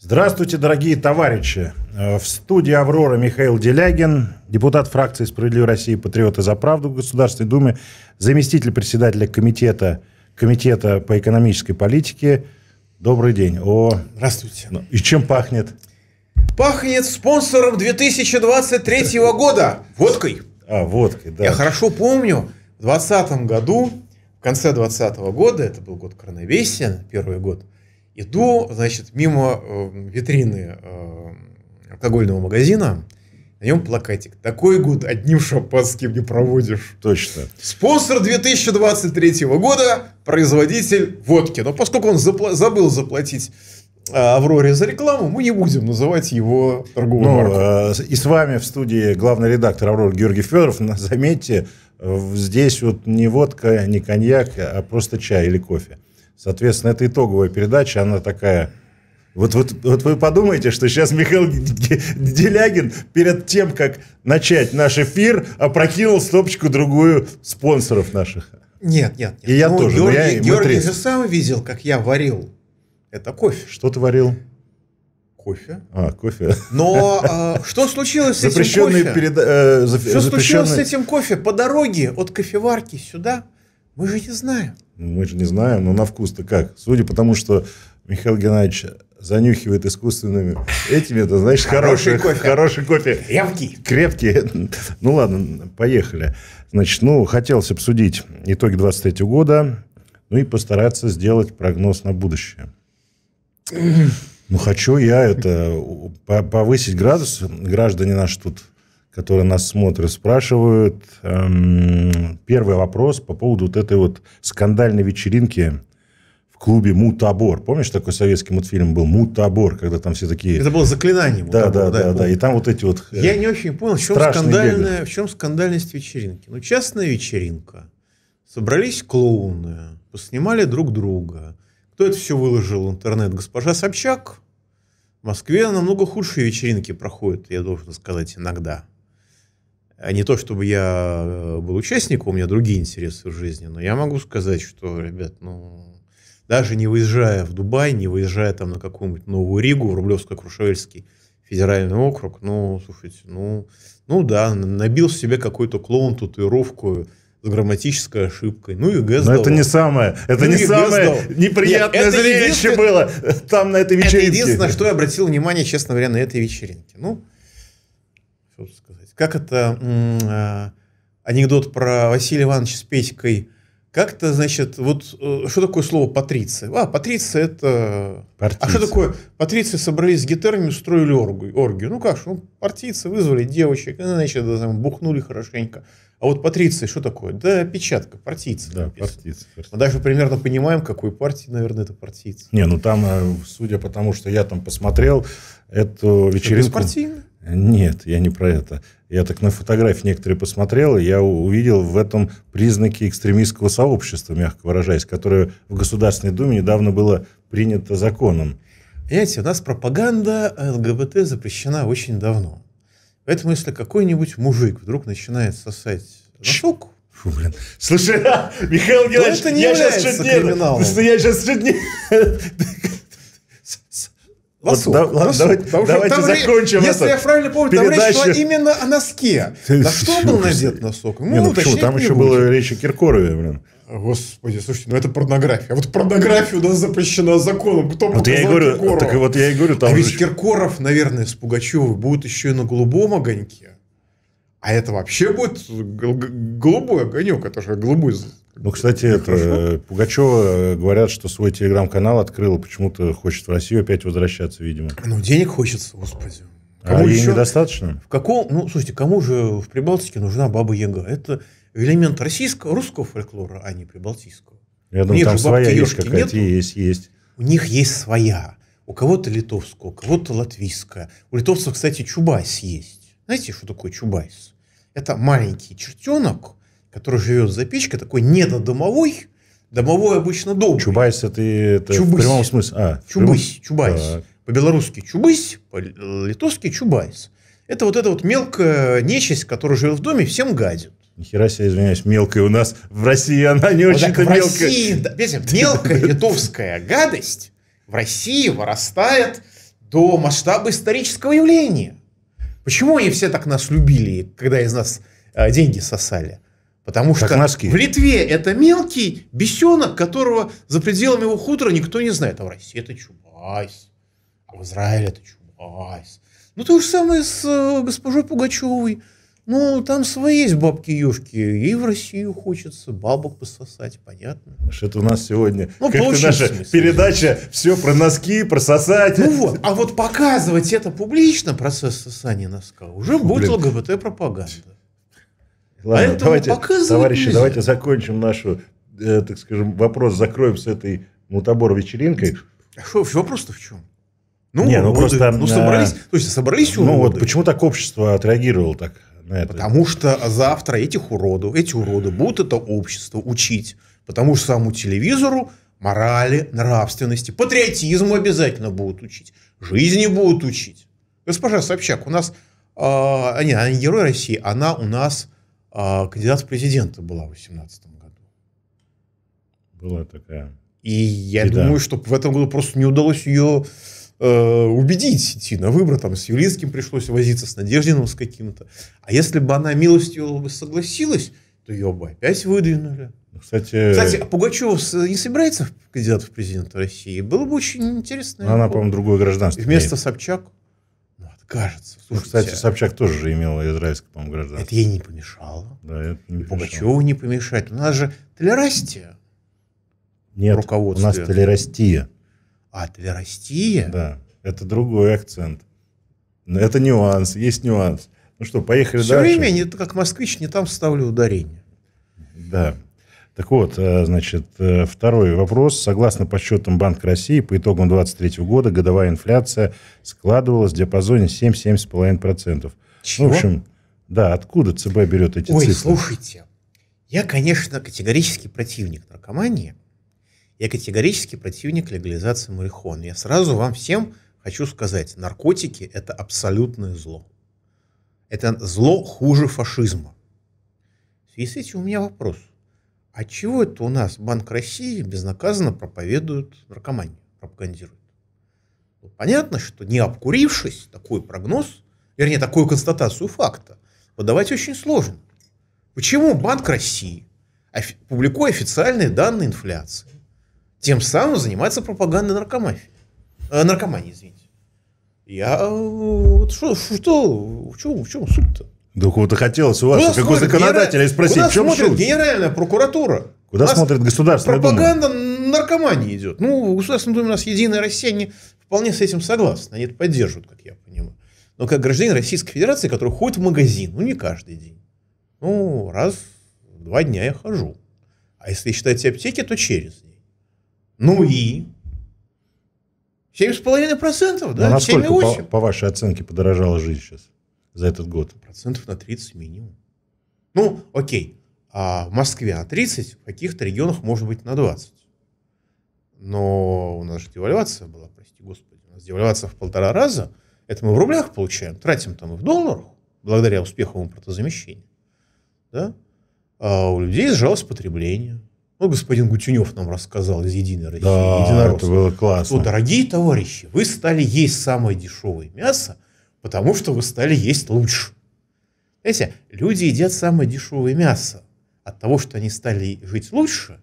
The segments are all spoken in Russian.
Здравствуйте, дорогие товарищи. Э, в студии «Аврора» Михаил Делягин, депутат фракции «Справедливой России. Патриоты за правду» в Государственной Думе, заместитель председателя комитета, комитета по экономической политике. Добрый день. О... Здравствуйте. Ну, и чем пахнет? Пахнет спонсором 2023 года. Водкой. А, водкой, да. Я хорошо помню, в 2020 году, в конце 2020 года, это был год коронавесия, первый год – Иду, значит, мимо э, витрины э, алкогольного магазина, на нем плакатик. Такой год одним шампанским не проводишь. Точно. Спонсор 2023 года, производитель водки. Но поскольку он запла- забыл заплатить э, Авроре за рекламу, мы не будем называть его торговую ну, марку. Э, и с вами в студии главный редактор Аврора Георгий Федоров. Заметьте, здесь вот не водка, не коньяк, а просто чай или кофе. Соответственно, это итоговая передача, она такая... Вот, вот, вот вы подумаете, что сейчас Михаил Делягин перед тем, как начать наш эфир, опрокинул стопочку другую спонсоров наших. Нет, нет, нет. И я ну, тоже. Георгий, я, Георгий, же сам видел, как я варил. Это кофе. Что ты варил? кофе. А, кофе. Но э, что случилось с этим кофе? Перед, э, зап... Что запрещенные... случилось с этим кофе по дороге от кофеварки сюда? Мы же не знаем. Ну, мы же не знаем, но на вкус-то как? Судя по тому, что Михаил Геннадьевич занюхивает искусственными этими, это значит хороший, хороший кофе. Хороший кофе. Крепкий. Крепкий. Ну ладно, поехали. Значит, ну, хотелось обсудить итоги 23 года, ну и постараться сделать прогноз на будущее. Ну, хочу я это повысить градус. Граждане наши тут которые нас смотрят, спрашивают. Эм, первый вопрос по поводу вот этой вот скандальной вечеринки в клубе «Мутабор». Помнишь, такой советский мультфильм был «Мутабор», когда там все такие... Это было заклинание. Да, да, да, да, И там вот эти вот... Э, я не очень понял, в чем, скандальная, в чем скандальность вечеринки. Ну, частная вечеринка. Собрались клоуны, поснимали друг друга. Кто это все выложил в интернет? Госпожа Собчак? В Москве намного худшие вечеринки проходят, я должен сказать, иногда. А не то, чтобы я э, был участником, у меня другие интересы в жизни, но я могу сказать, что, ребят, ну, даже не выезжая в Дубай, не выезжая там на какую-нибудь Новую Ригу, Рублевско-Крушевельский федеральный округ, ну, слушайте, ну, ну да, набил себе какой-то клоун татуировку, с грамматической ошибкой. Ну и ГЭС Но это не самое, это ну не самое неприятное Нет, это зрелище было там на этой вечеринке. Это единственное, что я обратил внимание, честно говоря, на этой вечеринке. Ну, как это э, анекдот про Василия Ивановича с Петькой. Как-то, значит, вот э, что такое слово патриция? А, патриция это... Партийцы. А что такое? Патриции собрались с гитарами, устроили оргию. оргию. Ну как же, ну, партийцы вызвали девочек, ну, значит, там, бухнули хорошенько. А вот патриции что такое? Да, печатка, партийцы. Да, партийцы. Мы даже примерно понимаем, какой партии, наверное, это партийцы. Не, ну там, э, судя по тому, что я там посмотрел, эту вечеринку... Это нет, я не про это. Я так на фотографии некоторые посмотрел, и я увидел в этом признаки экстремистского сообщества, мягко выражаясь, которое в Государственной Думе недавно было принято законом. Понимаете, у нас пропаганда а ЛГБТ запрещена очень давно. Поэтому если какой-нибудь мужик вдруг начинает сосать носок, Фу, блин. Слушай, Михаил Геннадьевич, это не я, является сейчас криминалом. я сейчас чуть не... Лосок, вот, да, лосок. Давайте, Потому давайте закончим Если это. я правильно помню, Передача... там речь шла именно о носке. Да что был надет носок? Ну, ну почему? Там еще будет. была речь о Киркорове, блин. Господи, слушайте, ну это порнография. Вот порнография у нас запрещена законом. Кто вот я и говорю, Киркорова? Так вот я и говорю, там а ведь Киркоров, наверное, с Пугачевым будет еще и на голубом огоньке. А это вообще будет голубой огонек, это же голубой ну, кстати, это, Пугачева э, говорят, что свой телеграм-канал открыл, почему-то хочет в Россию опять возвращаться, видимо. Ну, денег хочется, господи. А кому а еще? ей недостаточно? В каком, ну, слушайте, кому же в Прибалтике нужна баба Яга? Это элемент российского, русского фольклора, а не прибалтийского. Я думаю, там своя есть какая-то, есть, есть. У них есть своя. У кого-то литовская, у кого-то латвийская. У литовцев, кстати, чубайс есть. Знаете, что такое чубайс? Это маленький чертенок – который живет за печкой, такой недодомовой, домовой обычно добрый. Чубайс это, это чубысь. в прямом смысле. А, чубысь, прямом... чубайс. Так. По-белорусски чубысь, по-литовски чубайс. Это вот эта вот мелкая нечисть, которая живет в доме, всем гадит. Нихера себе, извиняюсь, мелкая у нас в России, она не вот очень-то мелкая. России, да, мелкая литовская гадость в России вырастает до масштаба исторического явления. Почему они все так нас любили, когда из нас а, деньги сосали? Потому как что носки. в Литве это мелкий бесенок, которого за пределами его хутора никто не знает. А в России это Чубайс. А в Израиле это Чубайс. Ну, то же самое с э, госпожой Пугачевой. Ну, там свои есть бабки-юшки. и в Россию хочется бабок пососать, понятно. что у нас сегодня, ну, как наша смысле. передача, все про носки, про сосать. Ну вот, а вот показывать это публично, процесс сосания носка, уже Фу, будет ЛГБТ-пропаганда. Ладно, Поэтому давайте, товарищи, нельзя. давайте закончим нашу, э, так скажем, вопрос закроем с этой мутабор вечеринкой. А что, вопрос-то в чем? Ну, Не, ну, просто, ну э, собрались, а... то есть собрались уроды. Ну вот почему так общество отреагировало так на это? Потому что завтра этих уродов, эти уроды будут это общество учить. Потому что саму телевизору морали, нравственности, патриотизму обязательно будут учить. Жизни будут учить. Госпожа Собчак, у нас... Э, не, она не герой России, она у нас а кандидат в президенты была в 2018 году. Была такая. И я Беда. думаю, что в этом году просто не удалось ее э, убедить идти на выборы. Там с Юлинским пришлось возиться, с Надеждином, с каким-то. А если бы она милостью бы согласилась, то ее бы опять выдвинули. Ну, кстати, Кстати, а Пугачева не собирается в кандидат в президенты России? Было бы очень интересно. Ну, она, по-моему, другое гражданство. Вместо имеет. Собчак кажется. Ну, Слушай, кстати, Собчак тоже же имел израильское, по-моему, гражданство. Это ей не помешало. Да, это не помешало. Пугачеву не помешает. У нас же толерастия. Нет, руководство. у нас толерастия. А, толерастия? Да, это другой акцент. Но это нюанс, есть нюанс. Ну что, поехали Все дальше. Все время, не, как москвич, не там ставлю ударение. Да. Так вот, э, значит, э, второй вопрос. Согласно подсчетам Банка России, по итогам 2023 года годовая инфляция складывалась в диапазоне 7-7,5%. Чего? В общем, да, откуда ЦБ берет эти Ой, цифры? Ой, слушайте, я, конечно, категорически противник наркомании. Я категорически противник легализации марихуаны. Я сразу вам всем хочу сказать, наркотики – это абсолютное зло. Это зло хуже фашизма. В связи с этим у меня вопрос – а чего это у нас Банк России безнаказанно проповедует наркоманию, пропагандирует? Ну, понятно, что не обкурившись, такой прогноз, вернее, такую констатацию факта, подавать очень сложно. Почему Банк России, офи- публикуя официальные данные инфляции, тем самым занимается пропагандой наркомафии? Э, наркомании, извините. Я... Э, вот что, что, в чем, в чем суть-то? Да кого-то хотелось у вас, куда как у законодателя, генера... спросить, куда в чем смотрит шут? Генеральная прокуратура. Куда смотрит государство? Пропаганда наркомании идет. Ну, в Государственном Думе у нас единые россияне вполне с этим согласны. Они это поддерживают, как я понимаю. Но как гражданин Российской Федерации, который ходит в магазин, ну, не каждый день. Ну, раз в два дня я хожу. А если считать аптеки, то через день. Ну и? 7,5%, да? А насколько, 7,8%. По, по вашей оценке, подорожала жизнь сейчас? за этот год? Процентов на 30 минимум. Ну, окей, а в Москве на 30, в каких-то регионах может быть на 20. Но у нас же девальвация была, прости господи, у нас девальвация в полтора раза, это мы в рублях получаем, тратим там в долларах, благодаря успеховому протозамещению. Да? А у людей сжалось потребление. Ну, господин Гутюнев нам рассказал из «Единой России», да, это было классно. Ну, дорогие товарищи, вы стали есть самое дешевое мясо – потому что вы стали есть лучше. Знаете, люди едят самое дешевое мясо. От того, что они стали жить лучше,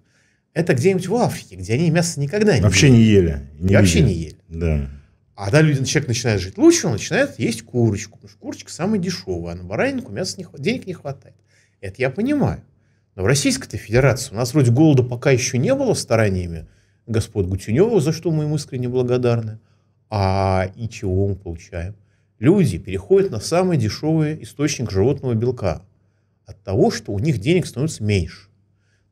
это где-нибудь в Африке, где они мясо никогда не вообще ели. не ели. Не и вообще не ели. Да. А когда люди, человек начинает жить лучше, он начинает есть курочку. Потому что курочка самая дешевая, а на баранинку мяса не, денег не хватает. Это я понимаю. Но в Российской Федерации у нас вроде голода пока еще не было стараниями господ Гутюнева, за что мы ему искренне благодарны. А и чего мы получаем? люди переходят на самый дешевый источник животного белка от того, что у них денег становится меньше.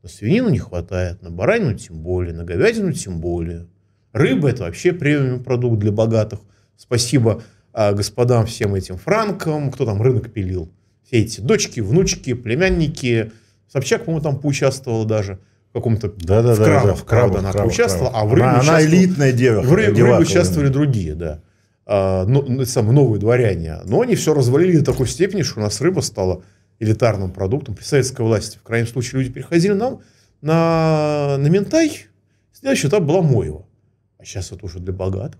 На свинину не хватает, на баранину тем более, на говядину тем более. Рыба – это вообще премиум продукт для богатых. Спасибо а, господам всем этим франкам, кто там рынок пилил. Все эти дочки, внучки, племянники. Собчак, по-моему, там поучаствовала даже в каком-то да, да, в да, да, в крамах, она крава, участвовала, крава. а в рыбе она, участвовала, она элитная девушка. В рыбе, в рыбе участвовали именно. другие, да. А, ну, ну, сам новые дворяне. Но они все развалили до такой степени, что у нас рыба стала элитарным продуктом при советской власти. В крайнем случае люди переходили нам на, на Ментай. Следующий этап была Моева. А сейчас это уже для богатых.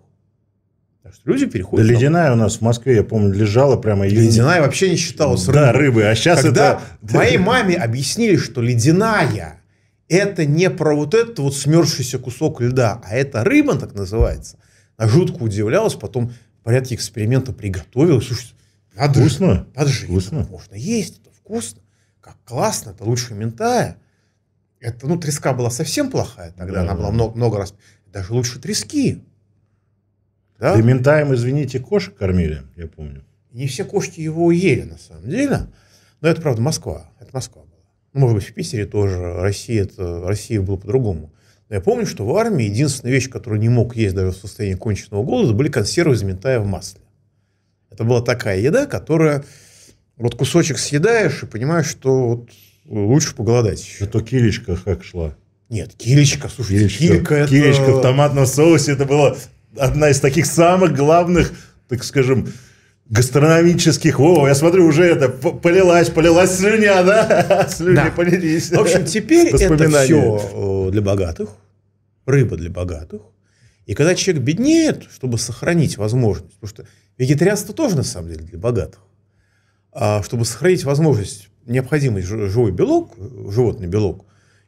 Так что люди переходят. Да, там. ледяная у нас в Москве, я помню, лежала прямо. Ее... Ледяная вообще не считалась рыбой. Да, рыбы. А сейчас Когда это... моей маме объяснили, что ледяная – это не про вот этот вот смерзшийся кусок льда, а это рыба так называется – она жутко удивлялась, потом в порядке эксперимента приготовила. Слушай, надо вкусно. Же, надо же, вкусно. Это можно есть, это вкусно. Как классно, это лучше ментая. Это, ну, треска была совсем плохая тогда, да, она да. была много, много раз... Даже лучше трески. Да? Да ментаем, извините, кошек кормили, я помню. Не все кошки его ели, на самом деле. Но это, правда, Москва. Это Москва была. Ну, может быть, в Питере тоже. Россия, это, Россия была по-другому. Но я помню, что в армии единственная вещь, которую не мог есть даже в состоянии конченного голода, были консервы из ментая в масле. Это была такая еда, которая... Вот кусочек съедаешь и понимаешь, что вот лучше поголодать. Еще. то килечка как шла. Нет, килечка, слушай, килечка, килька это... Килечка в томатном соусе, это была одна из таких самых главных, так скажем, гастрономических. О, я смотрю, уже это полилась, полилась слюня, да? Слюни да. полились. В общем, теперь это все э, для богатых рыба для богатых. И когда человек беднеет, чтобы сохранить возможность, потому что вегетарианство тоже на самом деле для богатых, а чтобы сохранить возможность, необходимый живой белок, животный белок,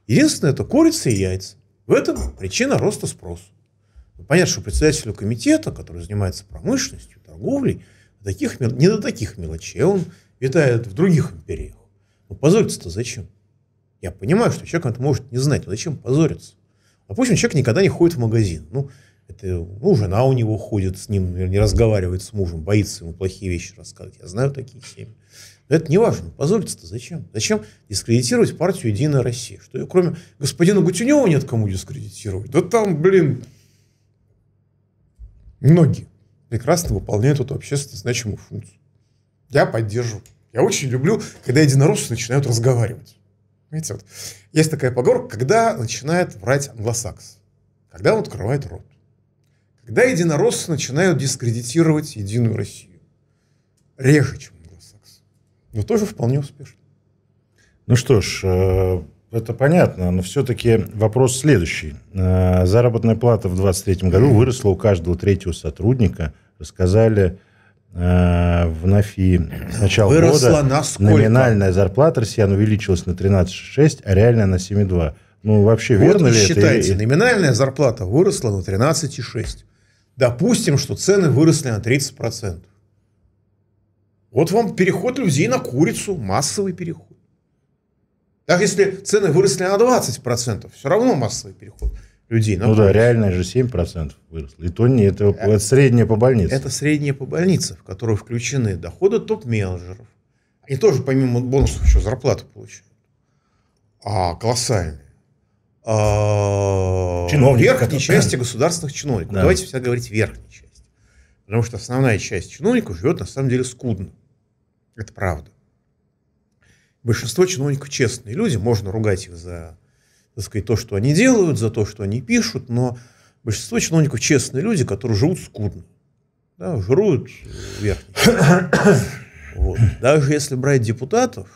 единственное это курица и яйца. В этом причина роста спроса. Понятно, что председателю комитета, который занимается промышленностью, торговлей, таких, не до таких мелочей, он витает в других империях. Но ну, позориться-то зачем? Я понимаю, что человек это может не знать, но зачем позориться? Допустим, ну, человек никогда не ходит в магазин. Ну, это, ну, жена у него ходит с ним, не разговаривает с мужем, боится ему плохие вещи рассказывать. Я знаю такие семьи. Но это не важно. Позориться-то зачем? Зачем дискредитировать партию «Единая Россия»? Что ее, кроме господина Гутюнева, нет кому дискредитировать? Да там, блин, многие прекрасно выполняют эту общественно значимую функцию. Я поддерживаю. Я очень люблю, когда единороссы начинают разговаривать. Понимаете, вот есть такая поговорка, когда начинает врать англосакс, когда он открывает рот, когда единороссы начинают дискредитировать Единую Россию. Реже, чем англосакс, но тоже вполне успешно. Ну что ж, э, это понятно, но все-таки вопрос следующий. Э, заработная плата в 2023 году выросла у каждого третьего сотрудника. Рассказали Э, в НАФИ с начала Выросла года на номинальная зарплата россиян увеличилась на 13,6, а реальная на 7,2. Ну, вообще, вот верно ли считаете, это? номинальная зарплата выросла на 13,6. Допустим, что цены выросли на 30%. Вот вам переход людей на курицу, массовый переход. Так если цены выросли на 20%, все равно массовый переход людей. Ну да, реально же 7% выросло. И то не, это, это, это средняя по больнице. Это средняя по больнице, в которую включены доходы топ-менеджеров. Они тоже помимо бонусов еще зарплату получают. А, колоссальные. А, Чиновники. Верхней которые... части государственных чиновников. Да. Давайте всегда говорить верхней части. Потому что основная часть чиновников живет на самом деле скудно. Это правда. Большинство чиновников честные люди, можно ругать их за так сказать, то, что они делают, за то, что они пишут, но большинство чиновников честные люди, которые живут скудно. Да, жируют верхний. Вот. Даже если брать депутатов,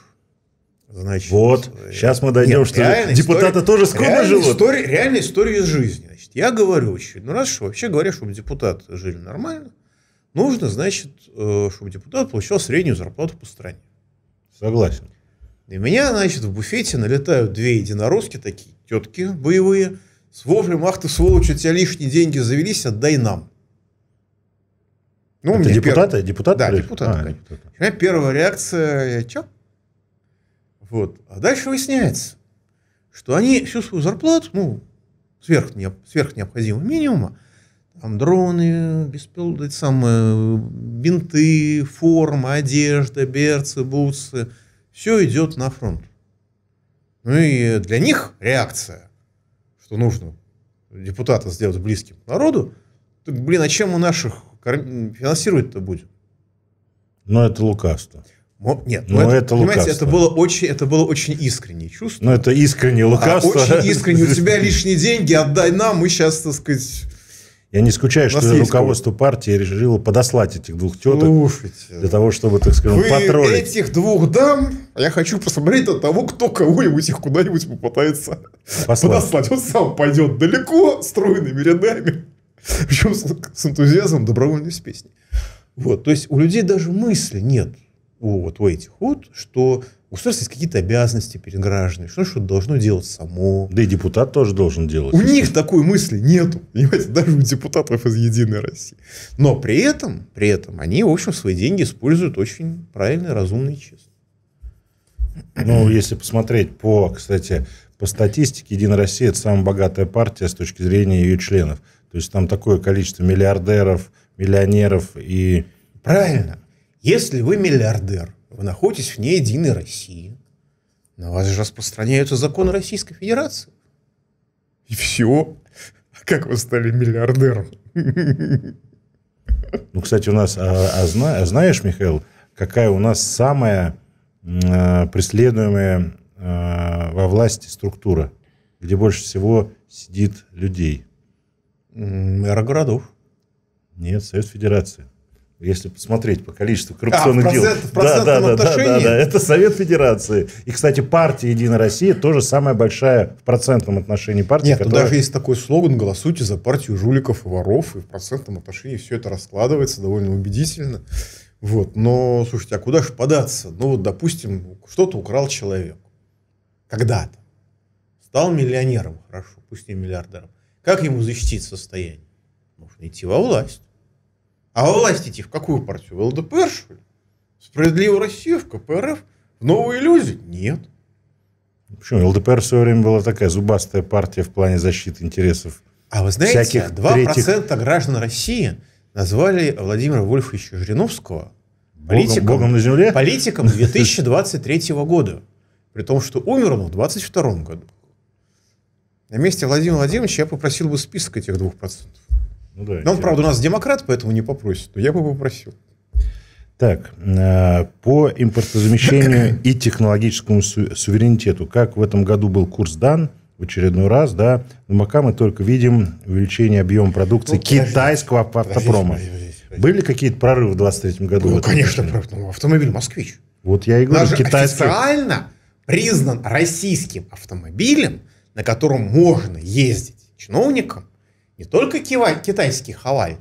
значит... Вот, сейчас э, мы дойдем, нет, что депутаты история, тоже скудно живут. История, реальная история из жизни. Значит, я говорю ну раз, что вообще говоря, чтобы депутаты жили нормально, нужно, значит, э, чтобы депутат получал среднюю зарплату по стране. Согласен. И меня, значит, в буфете налетают две единоросски, такие тетки боевые, с воплем, ах ты сволочь, у тебя лишние деньги завелись, отдай нам. Ну, Это депутаты? Перв... Депутаты? Да, депутаты, а, Депутаты. У меня первая реакция, чё? Вот. А дальше выясняется, что они всю свою зарплату, ну, сверх, не, сверх необходимого минимума, там дроны, беспил, самые, э, бинты, форма, одежда, берцы, бутсы – все идет на фронт. Ну и для них реакция, что нужно депутата сделать близким к народу, так, блин, а чем у наших финансировать-то будет? Но ну, это лукавство. Мо... Нет, но ну, ну, это, это понимаете, лукавство. это было очень, это было очень искреннее чувство. Но ну, это искреннее а лукавство. А очень искренне. У тебя лишние деньги, отдай нам, мы сейчас, так сказать, я не скучаю, что руководство партии решило подослать этих двух теток Слушайте, для того, чтобы, так сказать, вы потроллить. этих двух дам, а я хочу посмотреть на того, кто кого-нибудь их куда-нибудь попытается Послать. подослать. Он сам пойдет далеко, стройными рядами, причем с, с энтузиазмом добровольной с песней. Вот, то есть у людей даже мысли нет у, вот у этих вот, что у государства есть какие-то обязанности перед гражданами, что что должно делать само. Да и депутат тоже должен делать. У них такой мысли нету, понимаете, даже у депутатов из «Единой России». Но при этом, при этом они, в общем, свои деньги используют очень правильно, разумно и честно. Ну, если посмотреть по, кстати, по статистике, «Единая Россия» – это самая богатая партия с точки зрения ее членов. То есть, там такое количество миллиардеров, миллионеров и... Правильно. Если вы миллиардер, вы находитесь вне единой России. На вас же распространяются законы Российской Федерации. И все. А как вы стали миллиардером? Ну, кстати, у нас, а, а, зна, а знаешь, Михаил, какая у нас самая э, преследуемая э, во власти структура, где больше всего сидит людей? Мэра городов. Нет, Союз Федерации если посмотреть по количеству коррупционных а, в процент, дел. В да, да, да, да, да, да, это Совет Федерации. И, кстати, партия «Единая Россия» тоже самая большая в процентном отношении партия. Нет, ну которая... даже есть такой слоган «Голосуйте за партию жуликов и воров», и в процентном отношении все это раскладывается довольно убедительно. Вот. Но, слушайте, а куда же податься? Ну, вот, допустим, что-то украл человек. Когда-то. Стал миллионером, хорошо, пусть не миллиардером. Как ему защитить состояние? Нужно идти во власть. А во власть в какую партию? В ЛДПР, что ли? Справедливую Россию, в КПРФ? В новые иллюзии? Нет. Почему? ЛДПР в свое время была такая зубастая партия в плане защиты интересов А вы знаете, всяких 2% третьих... граждан России назвали Владимира Вольфовича Жириновского политиком, богом, богом на земле? политиком 2023 года. При том, что умер он в 2022 году. На месте Владимира Владимировича я попросил бы список этих 2%. Ну, да, Но он, правда, у нас демократ, поэтому не попросит. Но я бы попросил. Так, э, по импортозамещению и технологическому суверенитету. Как в этом году был курс дан в очередной раз, да, но пока мы только видим увеличение объема продукции ну, китайского подожди, автопрома. Подожди, подожди, подожди. Были какие-то прорывы в 2023 году? Ну, конечно, прорыв. автомобиль «Москвич». Вот я и говорю, Даже китайский... официально признан российским автомобилем, на котором можно ездить чиновникам, не только китайский хаваль,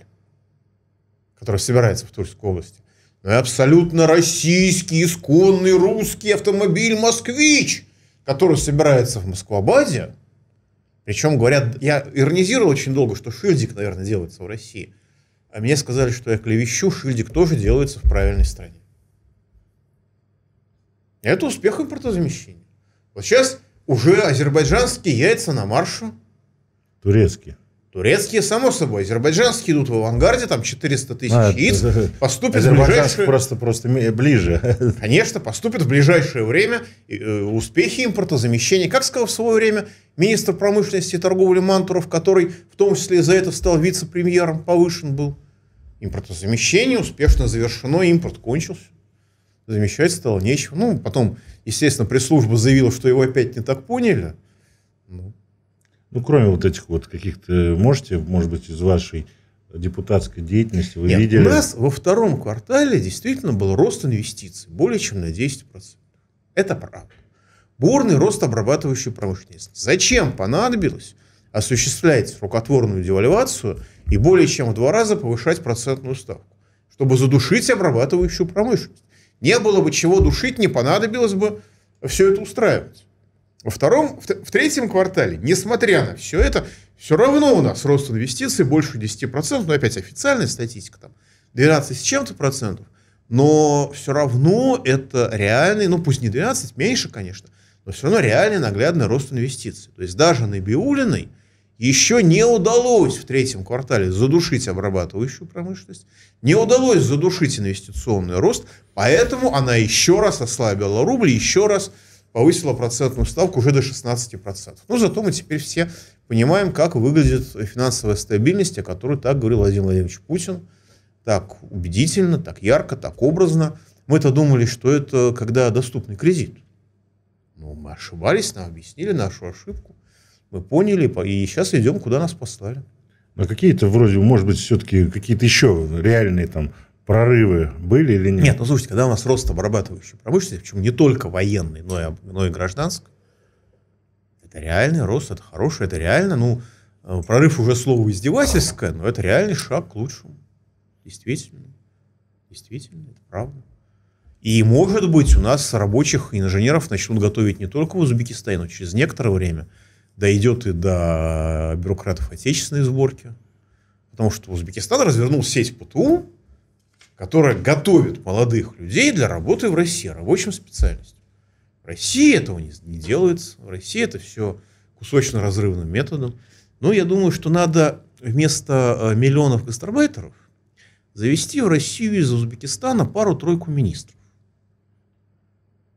который собирается в Тульской области, но и абсолютно российский, исконный русский автомобиль «Москвич», который собирается в Москвабаде. Причем, говорят, я иронизировал очень долго, что шильдик, наверное, делается в России. А мне сказали, что я клевещу, шильдик тоже делается в правильной стране. Это успех импортозамещения. Вот сейчас уже азербайджанские яйца на марше. Турецкие. Турецкие, само собой. Азербайджанские идут в авангарде, там 400 тысяч а, яиц. Это, поступит в ближайшее... просто, просто ближе. Конечно, поступит в ближайшее время. Э, успехи импорта замещения, Как сказал в свое время министр промышленности и торговли Мантуров, который в том числе из за этого стал вице-премьером, повышен был. Импортозамещение успешно завершено, импорт кончился. Замещать стало нечего. Ну, потом, естественно, пресс-служба заявила, что его опять не так поняли. Ну, ну, кроме вот этих вот каких-то, можете, может быть, из вашей депутатской деятельности вы Нет, видели? У нас во втором квартале действительно был рост инвестиций более чем на 10%. Это правда. Бурный рост обрабатывающей промышленности. Зачем понадобилось осуществлять рукотворную девальвацию и более чем в два раза повышать процентную ставку, чтобы задушить обрабатывающую промышленность? Не было бы чего душить, не понадобилось бы все это устраивать. Во втором, в, в третьем квартале, несмотря на все это, все равно у нас рост инвестиций больше 10%, но ну, опять официальная статистика там 12 с чем-то процентов, но все равно это реальный, ну пусть не 12, меньше, конечно, но все равно реальный наглядный рост инвестиций. То есть даже на Биулиной еще не удалось в третьем квартале задушить обрабатывающую промышленность, не удалось задушить инвестиционный рост, поэтому она еще раз ослабила рубль, еще раз повысила процентную ставку уже до 16%. Ну зато мы теперь все понимаем, как выглядит финансовая стабильность, о которой так говорил Владимир Владимирович Путин. Так убедительно, так ярко, так образно. Мы-то думали, что это когда доступный кредит. Ну мы ошибались, нам объяснили нашу ошибку. Мы поняли, и сейчас идем, куда нас послали. А какие-то вроде, может быть, все-таки какие-то еще реальные там прорывы были или нет? Нет, ну слушайте, когда у нас рост обрабатывающей промышленности, причем не только военный, но и, но и гражданский, это реальный рост, это хороший, это реально, ну, э, прорыв уже слово издевательское, но это реальный шаг к лучшему. Действительно. Действительно, это правда. И, может быть, у нас рабочих инженеров начнут готовить не только в Узбекистане, но через некоторое время дойдет и до бюрократов отечественной сборки. Потому что Узбекистан развернул сеть ПТУ, которая готовит молодых людей для работы в России, рабочим специальностям. В России этого не, не делается. В России это все кусочно-разрывным методом. Но я думаю, что надо вместо э, миллионов гастарбайтеров завести в Россию из Узбекистана пару-тройку министров.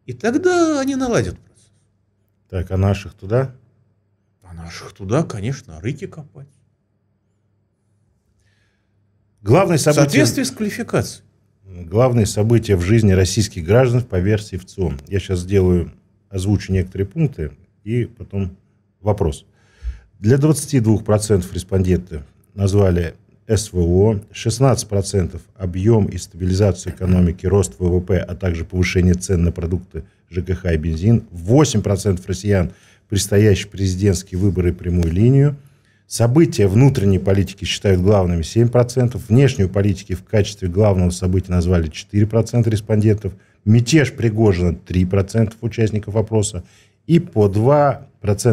И тогда они наладят процесс. Так, а наших туда? А наших туда, конечно, рыки копать. Главное событие... Соответствие с квалификацией. Главные события в жизни российских граждан по версии ВЦИОМ. Я сейчас сделаю, озвучу некоторые пункты и потом вопрос. Для 22% респонденты назвали СВО, 16% объем и стабилизацию экономики, рост ВВП, а также повышение цен на продукты ЖКХ и бензин, 8% россиян предстоящие президентские выборы прямую линию – События внутренней политики считают главными 7%, внешнюю политику в качестве главного события назвали 4% респондентов, мятеж Пригожина 3% участников опроса и по 2%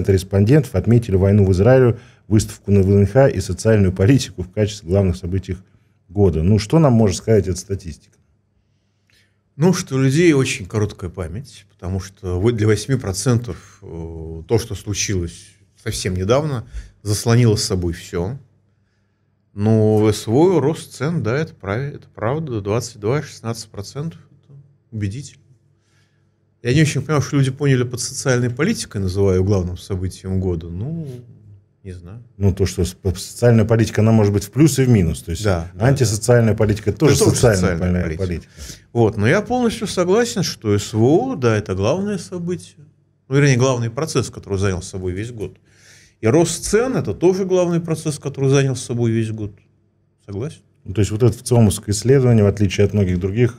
респондентов отметили войну в Израиле, выставку на ВНХ и социальную политику в качестве главных событий года. Ну, что нам может сказать эта статистика? Ну, что у людей очень короткая память, потому что вот для 8% э, то, что случилось совсем недавно, заслонила с собой все. Но СВО рост цен, да, это, прав, это правда, 22-16%, это убедительно. Я не очень понимаю, что люди поняли под социальной политикой, называю главным событием года. Ну, не знаю. Ну, то, что социальная политика, она может быть в плюс и в минус. То есть да, антисоциальная да. политика тоже, тоже социальная, социальная политика. политика. Вот, но я полностью согласен, что СВО, да, это главное событие. Ну, вернее, главный процесс, который занял собой весь год. И рост цен – это тоже главный процесс, который занял с собой весь год. Согласен? Ну, то есть вот это ЦОМовское исследование, в отличие от многих других,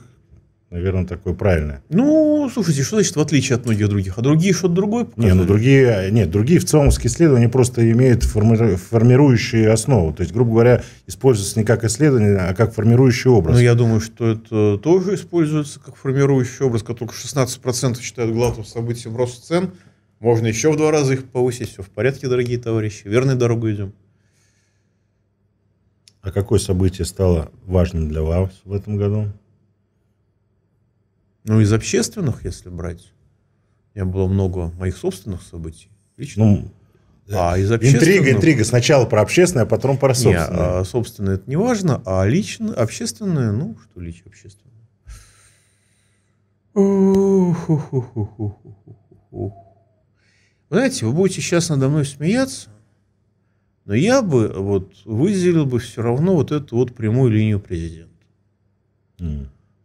наверное, такое правильное. Ну, слушайте, что значит в отличие от многих других? А другие что-то другое показали? Не, ну другие, нет, другие в целом исследования просто имеют форми... формирующую основу. То есть, грубо говоря, используется не как исследование, а как формирующий образ. Ну, я думаю, что это тоже используется как формирующий образ, как только 16% считают главным событием рост цен, можно еще в два раза их повысить. Все в порядке, дорогие товарищи. Верной дорогу идем. А какое событие стало важным для вас в этом году? Ну, из общественных, если брать, я было много моих собственных событий. Лично. Ну, а из общественных... Интрига, интрига. Сначала про общественное, а потом про собственное. Не, а собственное это не важно, а лично, общественное, ну, что лично общественное. Ух, ух, ух, ух, ух, ух, ух. Вы Знаете, вы будете сейчас надо мной смеяться, но я бы вот выделил бы все равно вот эту вот прямую линию президента.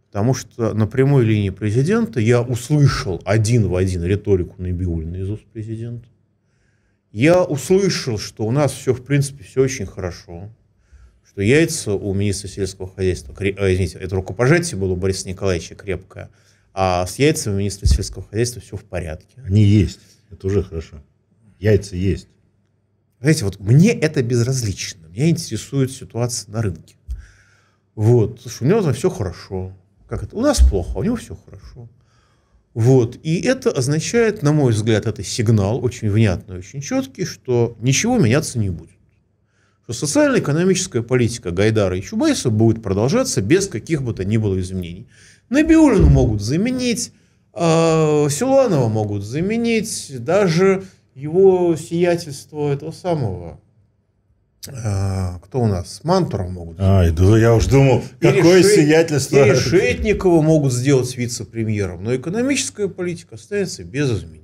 Потому что на прямой линии президента я услышал один в один риторику Набиулина из уст президента. Я услышал, что у нас все, в принципе, все очень хорошо. Что яйца у министра сельского хозяйства, креп... а, извините, это рукопожатие было у Бориса Николаевича крепкое, а с яйцами у министра сельского хозяйства все в порядке. Они есть. Это уже хорошо. Яйца есть. Знаете, вот мне это безразлично. Меня интересует ситуация на рынке. Вот. Слушай, у него там все хорошо. Как это? У нас плохо, а у него все хорошо. Вот. И это означает, на мой взгляд, это сигнал очень внятный, очень четкий, что ничего меняться не будет. Что социально-экономическая политика Гайдара и Чубайса будет продолжаться без каких бы то ни было изменений. Набиулину могут заменить, э, Силуанова могут заменить, даже его сиятельство этого самого. Э, кто у нас? Мантуров могут. Заменить. А, я уж думал, какое реши... сиятельство. И Решетникова могут сделать вице-премьером. Но экономическая политика останется без изменений.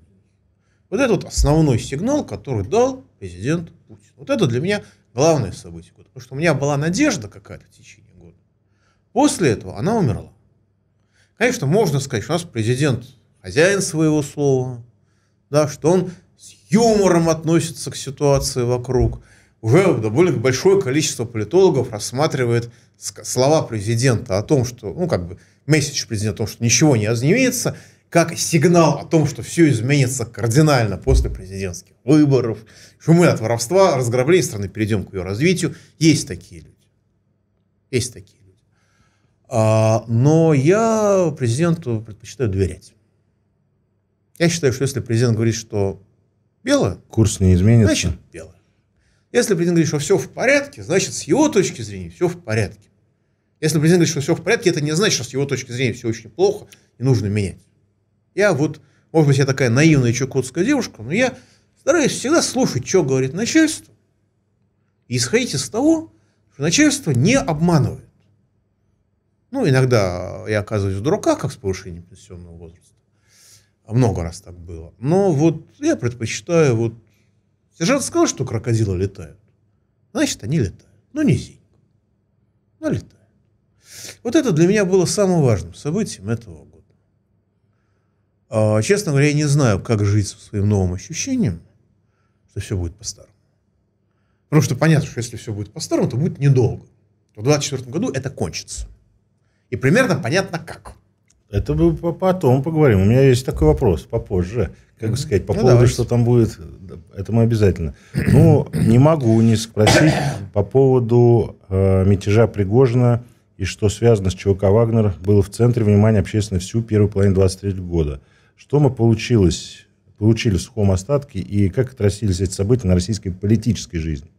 Вот это вот основной сигнал, который дал президент Путин. Вот это для меня главное событие года. Потому что у меня была надежда какая-то в течение года. После этого она умерла. Конечно, можно сказать, что у нас президент хозяин своего слова, да, что он с юмором относится к ситуации вокруг. Уже довольно большое количество политологов рассматривает слова президента о том, что, ну, как бы, месседж президента о том, что ничего не изменится, как сигнал о том, что все изменится кардинально после президентских выборов, что мы от воровства, разграбления страны перейдем к ее развитию. Есть такие люди. Есть такие. А, но я президенту предпочитаю доверять. Я считаю, что если президент говорит, что белое, курс не изменится. Значит, белое. Если президент говорит, что все в порядке, значит, с его точки зрения все в порядке. Если президент говорит, что все в порядке, это не значит, что с его точки зрения все очень плохо и нужно менять. Я вот, может быть, я такая наивная чукотская девушка, но я стараюсь всегда слушать, что говорит начальство, и исходить из того, что начальство не обманывает. Ну, иногда я оказываюсь в дураках, как с повышением пенсионного возраста. А много раз так было. Но вот я предпочитаю вот... Сержант сказал, что крокодилы летают. Значит, они летают. но не зинь. Но летают. Вот это для меня было самым важным событием этого года. А, честно говоря, я не знаю, как жить со своим новым ощущением, что все будет по-старому. Потому что понятно, что если все будет по-старому, то будет недолго. В 2024 году это кончится. И примерно понятно как. Это мы потом поговорим. У меня есть такой вопрос попозже. Как бы сказать, по ну, поводу, давайте. что там будет, это мы обязательно. Ну, не могу не спросить по поводу э, мятежа Пригожина и что связано с ЧВК «Вагнер» было в центре внимания общественности всю первую половину 23 года. Что мы получилось, получили в сухом остатке и как отразились эти события на российской политической жизни?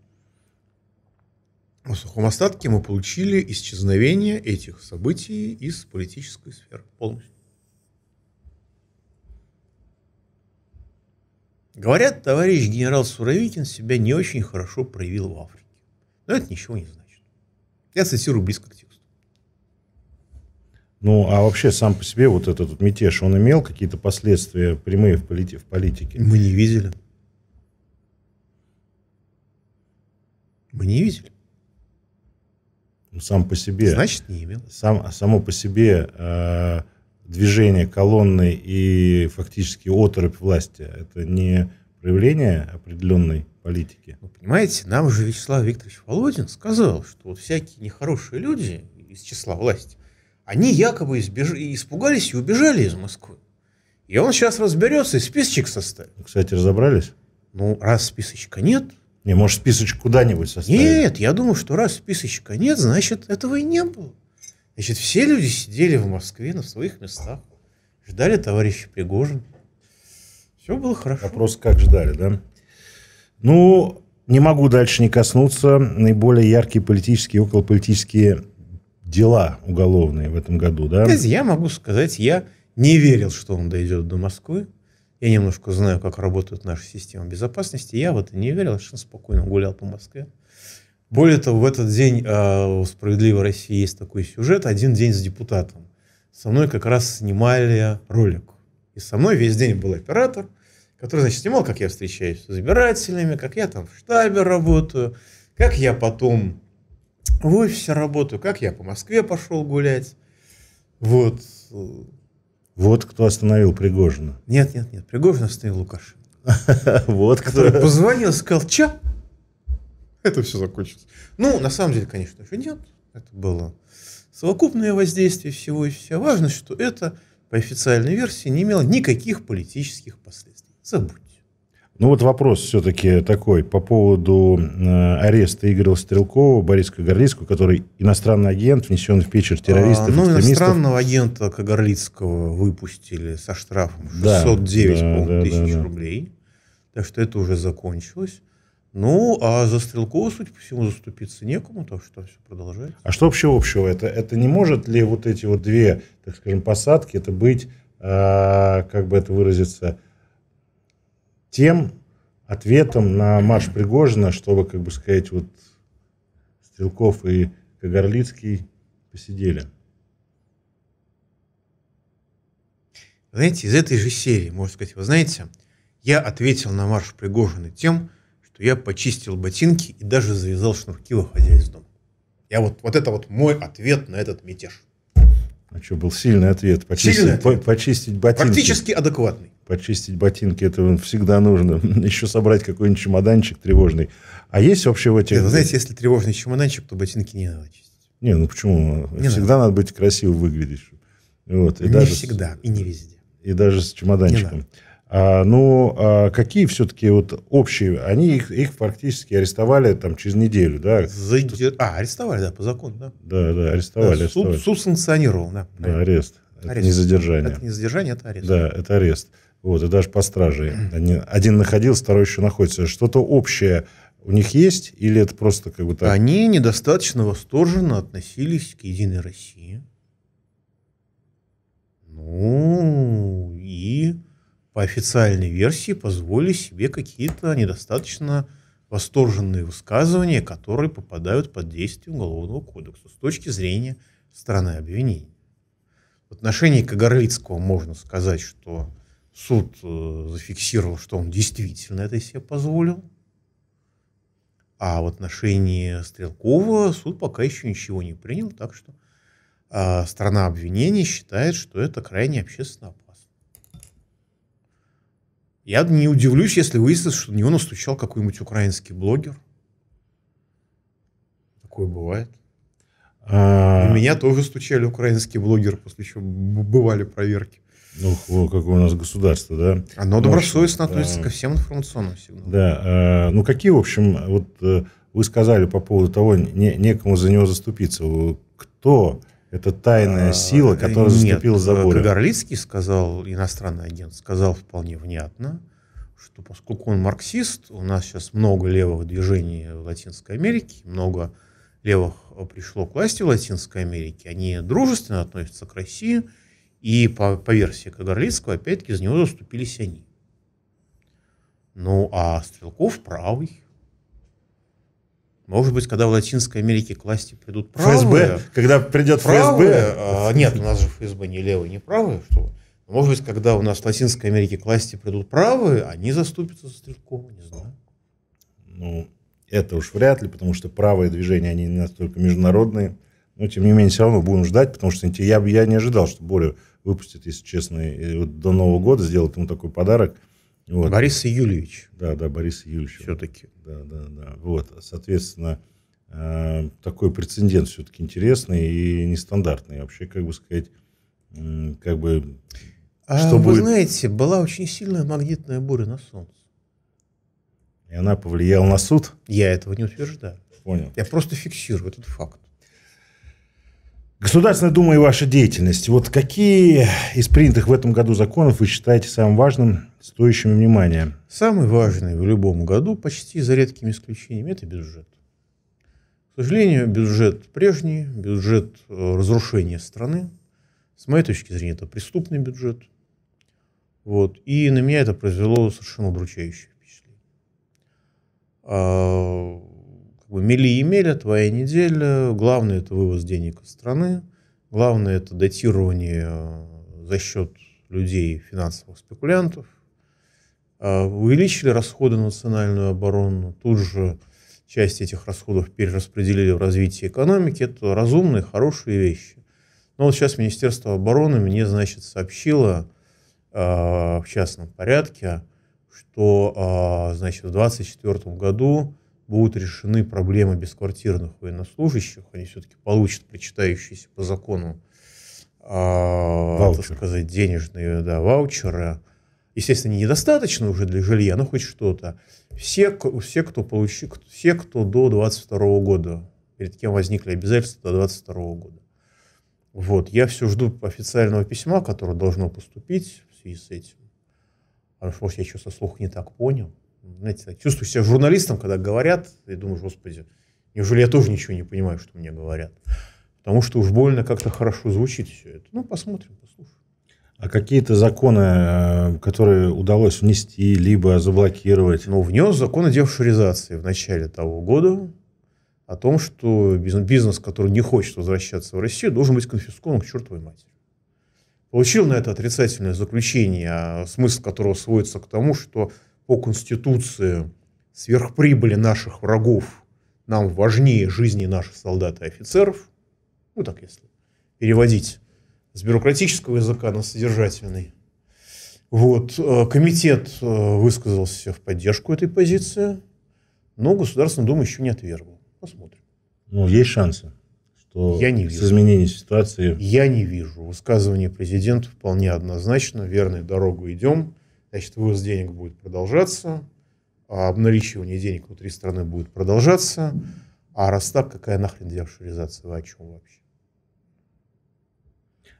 В ну, сухом остатке мы получили исчезновение этих событий из политической сферы полностью. Говорят, товарищ генерал Суровикин себя не очень хорошо проявил в Африке. Но это ничего не значит. Я цитирую близко к тексту. Ну, а вообще сам по себе вот этот мятеж, он имел какие-то последствия прямые в, полити- в политике? Мы не видели. Мы не видели. Ну, сам по себе... Значит, не имел. Сам, само по себе э, движение колонны и фактически оторопь власти, это не проявление определенной политики. Вы понимаете, нам же Вячеслав Викторович Володин сказал, что вот всякие нехорошие люди из числа власти, они якобы избеж... испугались и убежали из Москвы. И он сейчас разберется и списочек составит. Кстати, разобрались? Ну, раз списочка нет, не, может, списочек куда-нибудь составить? Нет, я думаю, что раз списочка нет, значит, этого и не было. Значит, все люди сидели в Москве на своих местах, ждали товарища Пригожина. Все было хорошо. Вопрос, как ждали, да? Ну, не могу дальше не коснуться наиболее яркие политические, околополитические дела уголовные в этом году, да? Я могу сказать, я не верил, что он дойдет до Москвы. Я немножко знаю, как работают наши системы безопасности. Я в это не верил, совершенно спокойно гулял по Москве. Более того, в этот день э, у «Справедливой России» есть такой сюжет «Один день с депутатом». Со мной как раз снимали ролик. И со мной весь день был оператор, который, значит, снимал, как я встречаюсь с избирателями, как я там в штабе работаю, как я потом в офисе работаю, как я по Москве пошел гулять. Вот. Вот кто остановил Пригожина. Нет, нет, нет. Пригожина остановил Лукаш. Вот кто. Который позвонил сказал, ча, это все закончилось. Ну, на самом деле, конечно же, нет. Это было совокупное воздействие всего и вся. Важно, что это по официальной версии не имело никаких политических последствий. Забудь. Ну вот вопрос все-таки такой по поводу э, ареста Игоря Стрелкова, Бориса Кагарлицкого, который иностранный агент, внесен в печать террористов, а, Ну, иностранного агента Кагарлицкого выпустили со штрафом 609 да, да, тысяч да, да. рублей. Так что это уже закончилось. Ну, а за Стрелкова, судя по всему, заступиться некому, так что все продолжается. А что вообще общего? Это, это не может ли вот эти вот две, так скажем, посадки, это быть, э, как бы это выразиться, тем, ответом на марш Пригожина, чтобы, как бы сказать, вот Стрелков и Кагарлицкий посидели. Знаете, из этой же серии, можно сказать, вы знаете, я ответил на марш Пригожина тем, что я почистил ботинки и даже завязал шнурки, выходя из дома. Я вот, вот это вот мой ответ на этот мятеж. А что, был сильный ответ. Почистить, сильный ответ. По, почистить ботинки. Практически адекватный почистить ботинки, это всегда нужно. Еще собрать какой-нибудь чемоданчик тревожный. А есть вообще в этих... Нет, вы знаете, если тревожный чемоданчик, то ботинки не надо чистить. Не, ну почему? Не всегда надо. надо быть красиво выглядеть. Вот, и не даже всегда, с... и не везде. И даже с чемоданчиком. А, ну, а какие все-таки вот общие? Они их, их фактически арестовали там через неделю, да? За... А, арестовали, да, по закону, да? Да, да, арестовали. Да, Суд, суд санкционировал, да. Да, арест. арест. Это арест. не задержание. Это не задержание, это арест. Да, это арест. Вот, и даже по страже. Они, один находил, второй еще находится. Что-то общее у них есть? Или это просто как бы так? Они недостаточно восторженно относились к «Единой России». Ну, и по официальной версии позволили себе какие-то недостаточно восторженные высказывания, которые попадают под действие Уголовного кодекса с точки зрения стороны обвинений. В отношении Кагарлицкого можно сказать, что Суд э, зафиксировал, что он действительно это себе позволил. А в отношении Стрелкова суд пока еще ничего не принял, так что а сторона обвинения считает, что это крайне общественно опасно. Я не удивлюсь, если выяснится, что на него настучал какой-нибудь украинский блогер. Такое бывает. А... У меня тоже стучали украинские блогеры, после чего бывали проверки. Ну, какое у нас государство, да? Оно Может, ну, добросовестно да. Э, относится ко всем информационным сигналам. Да. Э, ну, какие, в общем, вот э, вы сказали по поводу того, не, некому за него заступиться. Кто это тайная а, сила, которая Нет, заступила за Борю? Кагарлицкий сказал, иностранный агент, сказал вполне внятно, что поскольку он марксист, у нас сейчас много левых движений в Латинской Америке, много левых пришло к власти в Латинской Америке, они дружественно относятся к России – и по, по версии Кагарлицкого, опять-таки, за него заступились они. Ну, а Стрелков правый. Может быть, когда в Латинской Америке к власти придут правые... ФСБ? Когда придет правые, ФСБ? Э, а, нет, у нас же ФСБ не левые, не правые. Что? Может быть, когда у нас в Латинской Америке к власти придут правые, они заступятся за Стрелкова, не знаю. Ну, это уж вряд ли, потому что правые движения, они не настолько международные. Но, тем не менее, все равно будем ждать, потому что я, я не ожидал, что более выпустят, если честно, и вот до Нового года сделают ему такой подарок. Вот. Борис Юльевич. Да, да, Борис Юльевич. Все-таки. Да, да, да. Вот, соответственно, э, такой прецедент все-таки интересный и нестандартный. Вообще, как бы сказать, как бы... А что вы будет... знаете, была очень сильная магнитная буря на Солнце. И она повлияла на суд? Я этого не утверждаю. Понял. Я просто фиксирую этот факт. Государственная дума и ваша деятельность. Вот какие из принятых в этом году законов вы считаете самым важным, стоящим внимания? Самый важный в любом году, почти за редкими исключениями, это бюджет. К сожалению, бюджет прежний, бюджет э, разрушения страны. С моей точки зрения, это преступный бюджет. Вот. И на меня это произвело совершенно удручающее впечатление. А, Мели и меля, твоя неделя. Главное – это вывоз денег из страны. Главное – это датирование э, за счет людей, финансовых спекулянтов. А, увеличили расходы на национальную оборону. Тут же часть этих расходов перераспределили в развитие экономики. Это разумные, хорошие вещи. Но вот сейчас Министерство обороны мне, значит, сообщило э, в частном порядке, что, э, значит, в 2024 году будут решены проблемы бесквартирных военнослужащих, они все-таки получат причитающиеся по закону, а, так сказать, денежные да, ваучеры. Естественно, недостаточно уже для жилья, но хоть что-то. Все, все, кто получил, все, кто до 22 года, перед кем возникли обязательства до 22 года. Вот, я все жду официального письма, которое должно поступить в связи с этим. Потому что, я еще со слух не так понял знаете, чувствую себя журналистом, когда говорят, и думаешь, господи, неужели я тоже ничего не понимаю, что мне говорят? Потому что уж больно как-то хорошо звучит все это. Ну, посмотрим, послушаем. А какие-то законы, э, которые удалось внести, либо заблокировать? Ну, внес закон о девшеризации в начале того года о том, что бизнес, который не хочет возвращаться в Россию, должен быть конфискован к чертовой матери. Получил на это отрицательное заключение, а смысл которого сводится к тому, что по Конституции сверхприбыли наших врагов нам важнее жизни наших солдат и офицеров, ну так если переводить с бюрократического языка на содержательный, вот, э, комитет э, высказался в поддержку этой позиции, но Государственная Дума еще не отвергла. Посмотрим. Ну, есть шансы, что Я не вижу. с изменением ситуации... Я не вижу. Высказывание президента вполне однозначно. Верной дорогой идем значит, вывоз денег будет продолжаться, а обналичивание денег внутри страны будет продолжаться, а раз так, какая нахрен деофшоризация, вы о чем вообще?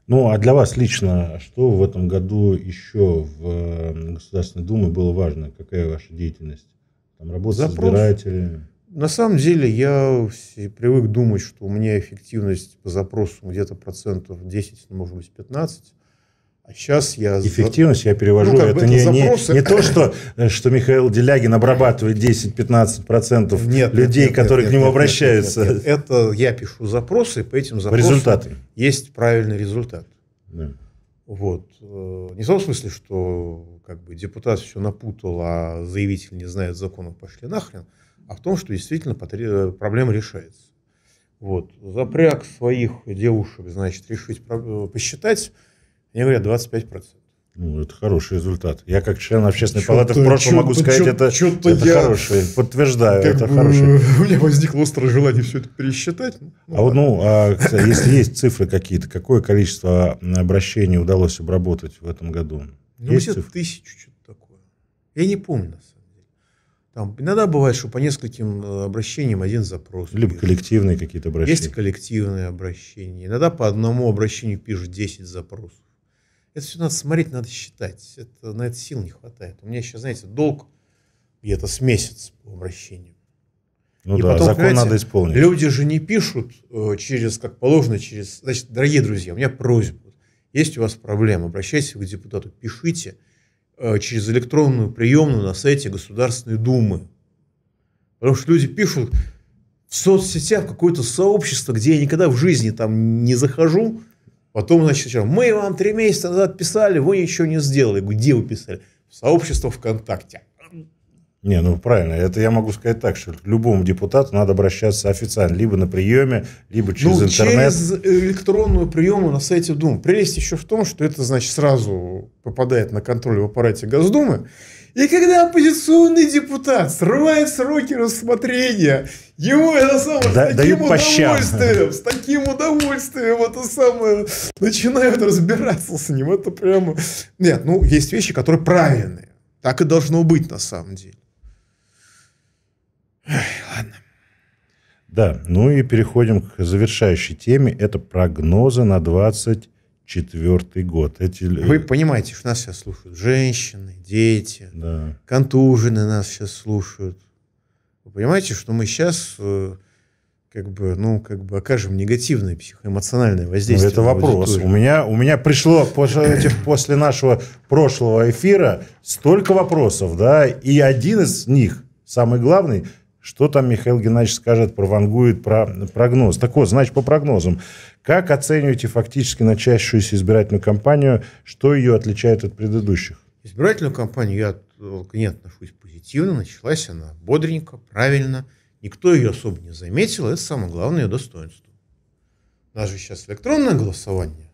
Ну, а для вас лично, что в этом году еще в эм, Государственной Думе было важно? Какая ваша деятельность? Там работа Запрос. с избирателями? На самом деле я привык думать, что у меня эффективность по запросу где-то процентов 10, может быть, 15. Сейчас я... Эффективность я перевожу. Ну, это бы, не, запросы... не, не то, что, э, что Михаил Делягин обрабатывает 10-15% нет, людей, нет, которые нет, к нему нет, обращаются. Нет, нет, нет. Это я пишу запросы, по этим запросам Результаты. есть правильный результат. Да. Вот. Э, не в том смысле, что как бы, депутат все напутал, а заявитель не знает законов, пошли нахрен, а в том, что действительно проблема решается. Вот. Запряг своих девушек, значит, решить, э, посчитать мне говорят, 25%. Ну, это хороший результат. Я как член общественной чё палаты в прошлом могу сказать, чё, это, чё это я... хороший, подтверждаю, как это бы, хороший. У меня возникло острое желание все это пересчитать. Ну, а вот, ну, а, кстати, если есть цифры какие-то, какое количество обращений удалось обработать в этом году? Ну, есть цифры? тысячу, что-то такое. Я не помню, на самом деле. Там, иногда бывает, что по нескольким э, обращениям один запрос. Либо пишут. коллективные какие-то обращения. Есть коллективные обращения. Иногда по одному обращению пишут 10 запросов. Это все надо смотреть, надо считать. Это, на это сил не хватает. У меня сейчас, знаете, долг где-то с месяц по обращению. Ну и да, потом, закон надо исполнить. Люди же не пишут э, через, как положено, через... Значит, дорогие друзья, у меня просьба. Есть у вас проблемы, обращайтесь к депутату, пишите э, через электронную приемную на сайте Государственной Думы. Потому что люди пишут в соцсетях в какое-то сообщество, где я никогда в жизни там не захожу, Потом, значит, мы вам три месяца назад писали, вы ничего не сделали. где вы писали? В сообщество ВКонтакте. Не, ну правильно, это я могу сказать так, что любому депутату надо обращаться официально, либо на приеме, либо ну, через ну, интернет. через электронную приему на сайте Думы. Прелесть еще в том, что это, значит, сразу попадает на контроль в аппарате Госдумы, и когда оппозиционный депутат срывает сроки рассмотрения, его это самое, да, с таким удовольствием, с таким удовольствием это самое, начинают разбираться с ним. Это прямо... Нет, ну, есть вещи, которые правильные. Так и должно быть на самом деле. Ой, ладно. Да, ну и переходим к завершающей теме. Это прогнозы на 20 четвертый год. Эти... Вы понимаете, что нас сейчас слушают женщины, дети, да. контужены нас сейчас слушают. Вы понимаете, что мы сейчас э, как бы, ну, как бы окажем негативное психоэмоциональное ну, воздействие. Ну, это вопрос. У меня, у меня пришло после, после нашего прошлого эфира столько вопросов, да, и один из них, самый главный – что там Михаил Геннадьевич скажет, провангует про прогноз? Так вот, значит, по прогнозам. Как оцениваете фактически начащуюся избирательную кампанию? Что ее отличает от предыдущих? Избирательную кампанию я к ней отношусь позитивно. Началась она бодренько, правильно. Никто ее особо не заметил. Это самое главное ее достоинство. У нас же сейчас электронное голосование.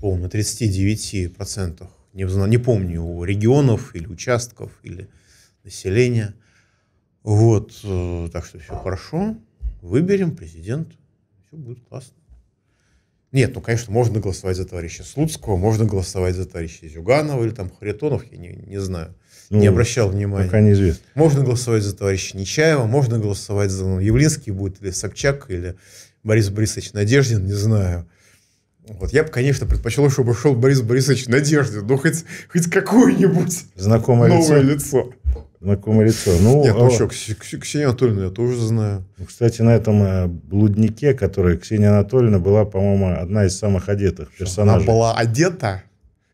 Полно 39% не, не помню, у регионов или участков, или населения – вот, э, так что все хорошо, выберем президент, все будет классно. Нет, ну, конечно, можно голосовать за товарища Слуцкого, можно голосовать за товарища Зюганова или там Харитонов, я не, не знаю, ну, не обращал внимания. Пока неизвестно. Можно голосовать за товарища Нечаева, можно голосовать за ну, Явлинский будет, или Собчак, или Борис Борисович Надеждин, не знаю. Вот я бы, конечно, предпочел, чтобы шел Борис Борисович Надеждин, но хоть, хоть какое-нибудь знакомое новое лицо. лицо. Знакомое лицо. Ну, Нет, ну а... что, Ксению Анатольевну я тоже знаю. Ну, кстати, на этом э, блуднике, который Ксения Анатольевна была, по-моему, одна из самых одетых персонажей. Она была одета?